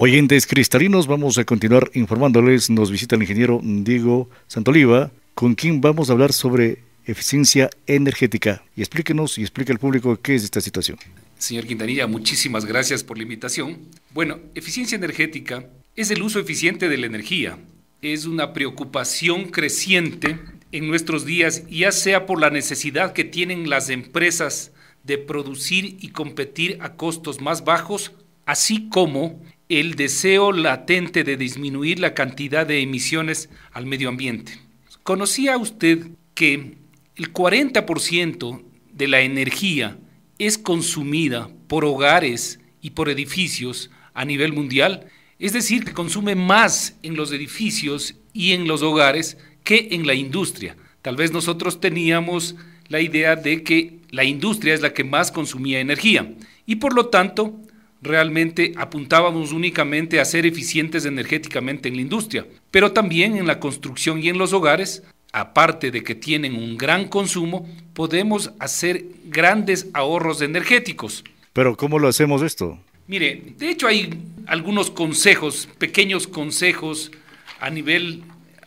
Oyentes cristalinos, vamos a continuar informándoles. Nos visita el ingeniero Diego Santoliva, con quien vamos a hablar sobre eficiencia energética. Y explíquenos y explique al público qué es esta situación. Señor Quintanilla, muchísimas gracias por la invitación. Bueno, eficiencia energética es el uso eficiente de la energía. Es una preocupación creciente en nuestros días, ya sea por la necesidad que tienen las empresas de producir y competir a costos más bajos, así como el deseo latente de disminuir la cantidad de emisiones al medio ambiente. ¿Conocía usted que el 40% de la energía es consumida por hogares y por edificios a nivel mundial? Es decir, que consume más en los edificios y en los hogares que en la industria. Tal vez nosotros teníamos la idea de que la industria es la que más consumía energía y por lo tanto realmente apuntábamos únicamente a ser eficientes energéticamente en la industria, pero también en la construcción y en los hogares, aparte de que tienen un gran consumo, podemos hacer grandes ahorros energéticos. Pero ¿cómo lo hacemos esto? Mire, de hecho hay algunos consejos, pequeños consejos a nivel,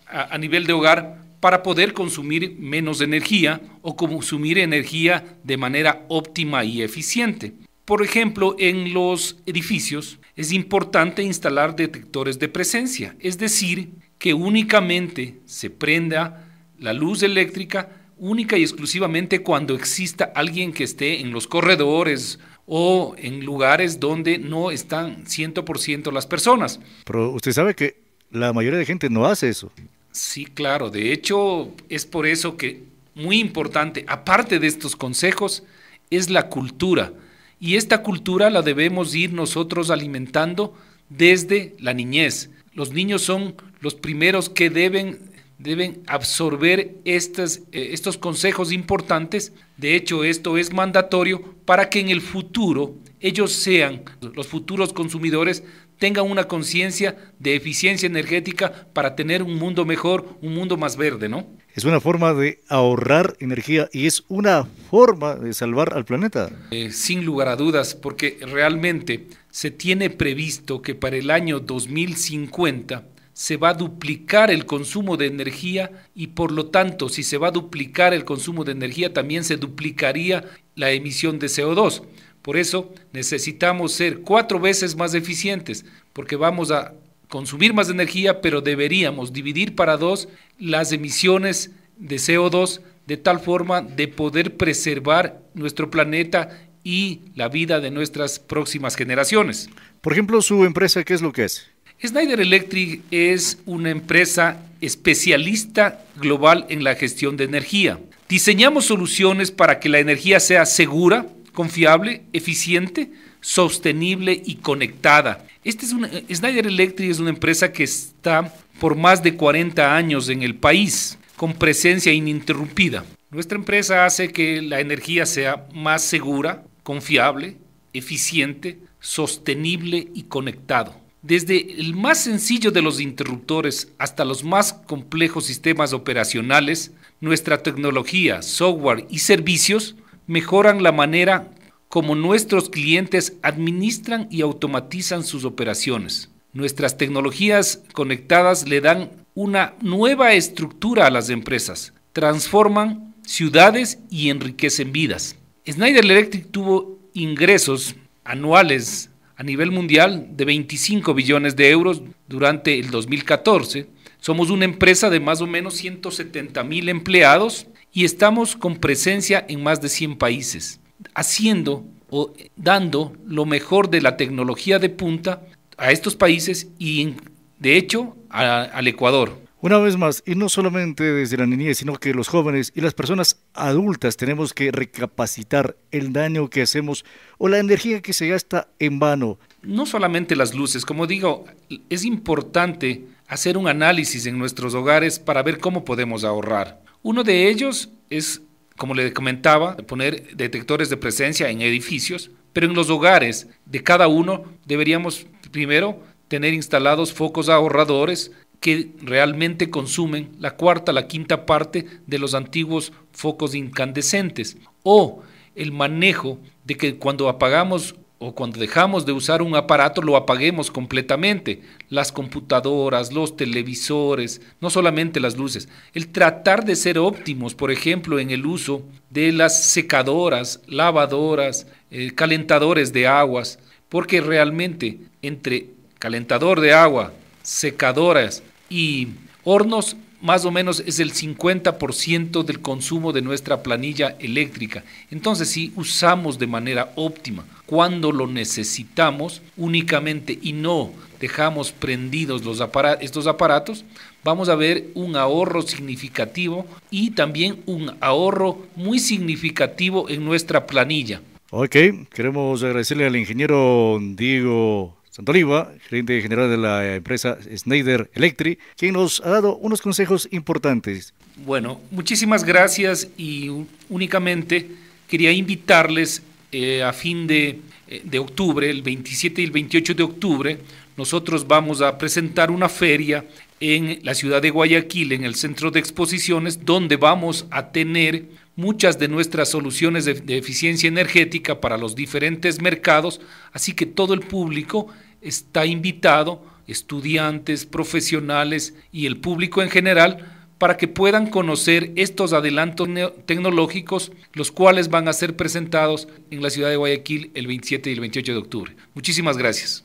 a, nivel de hogar para poder consumir menos energía o consumir energía de manera óptima y eficiente. Por ejemplo, en los edificios es importante instalar detectores de presencia, es decir, que únicamente se prenda la luz eléctrica única y exclusivamente cuando exista alguien que esté en los corredores o en lugares donde no están 100% las personas. Pero usted sabe que la mayoría de gente no hace eso. Sí, claro. De hecho, es por eso que muy importante, aparte de estos consejos, es la cultura y esta cultura la debemos ir nosotros alimentando desde la niñez. Los niños son los primeros que deben, deben absorber eh, estos consejos importantes. De hecho, esto es mandatorio para que en el futuro ellos sean, los futuros consumidores, tengan una conciencia de eficiencia energética para tener un mundo mejor, un mundo más verde, ¿no? Es una forma de ahorrar energía y es una forma de salvar al planeta. Eh, sin lugar a dudas, porque realmente se tiene previsto que para el año 2050 se va a duplicar el consumo de energía y por lo tanto, si se va a duplicar el consumo de energía, también se duplicaría la emisión de CO2. Por eso necesitamos ser cuatro veces más eficientes, porque vamos a consumir más energía, pero deberíamos dividir para dos las emisiones de CO2 de tal forma de poder preservar nuestro planeta y la vida de nuestras próximas generaciones. Por ejemplo, su empresa, ¿qué es lo que es? Snyder Electric es una empresa especialista global en la gestión de energía. Diseñamos soluciones para que la energía sea segura, confiable, eficiente, sostenible y conectada. Este es una, Snyder Electric es una empresa que está por más de 40 años en el país, con presencia ininterrumpida. Nuestra empresa hace que la energía sea más segura, confiable, eficiente, sostenible y conectado. Desde el más sencillo de los interruptores hasta los más complejos sistemas operacionales, nuestra tecnología, software y servicios mejoran la manera como nuestros clientes administran y automatizan sus operaciones. Nuestras tecnologías conectadas le dan una nueva estructura a las empresas, transforman ciudades y enriquecen vidas. Schneider Electric tuvo ingresos anuales a nivel mundial de 25 billones de euros durante el 2014. Somos una empresa de más o menos 170 mil empleados y estamos con presencia en más de 100 países haciendo o dando lo mejor de la tecnología de punta a estos países y de hecho al Ecuador. Una vez más, y no solamente desde la niñez, sino que los jóvenes y las personas adultas tenemos que recapacitar el daño que hacemos o la energía que se gasta en vano. No solamente las luces, como digo, es importante hacer un análisis en nuestros hogares para ver cómo podemos ahorrar. Uno de ellos es como le comentaba, poner detectores de presencia en edificios, pero en los hogares de cada uno deberíamos primero tener instalados focos ahorradores que realmente consumen la cuarta, la quinta parte de los antiguos focos incandescentes o el manejo de que cuando apagamos o cuando dejamos de usar un aparato lo apaguemos completamente. Las computadoras, los televisores, no solamente las luces. El tratar de ser óptimos, por ejemplo, en el uso de las secadoras, lavadoras, eh, calentadores de aguas, porque realmente entre calentador de agua, secadoras y hornos más o menos es el 50% del consumo de nuestra planilla eléctrica. Entonces, si usamos de manera óptima cuando lo necesitamos únicamente y no dejamos prendidos estos aparatos, vamos a ver un ahorro significativo y también un ahorro muy significativo en nuestra planilla. Ok, queremos agradecerle al ingeniero Diego Santoliva, gerente general de la empresa Snyder Electric, quien nos ha dado unos consejos importantes. Bueno, muchísimas gracias y únicamente quería invitarles eh, a fin de, eh, de octubre, el 27 y el 28 de octubre, nosotros vamos a presentar una feria en la ciudad de Guayaquil, en el centro de exposiciones, donde vamos a tener muchas de nuestras soluciones de, eficiencia energética para los diferentes mercados, así que todo el público está invitado, estudiantes, profesionales y el público en general, para que puedan conocer estos adelantos tecnológicos, los cuales van a ser presentados en la ciudad de Guayaquil el 27 y el 28 de octubre. Muchísimas gracias.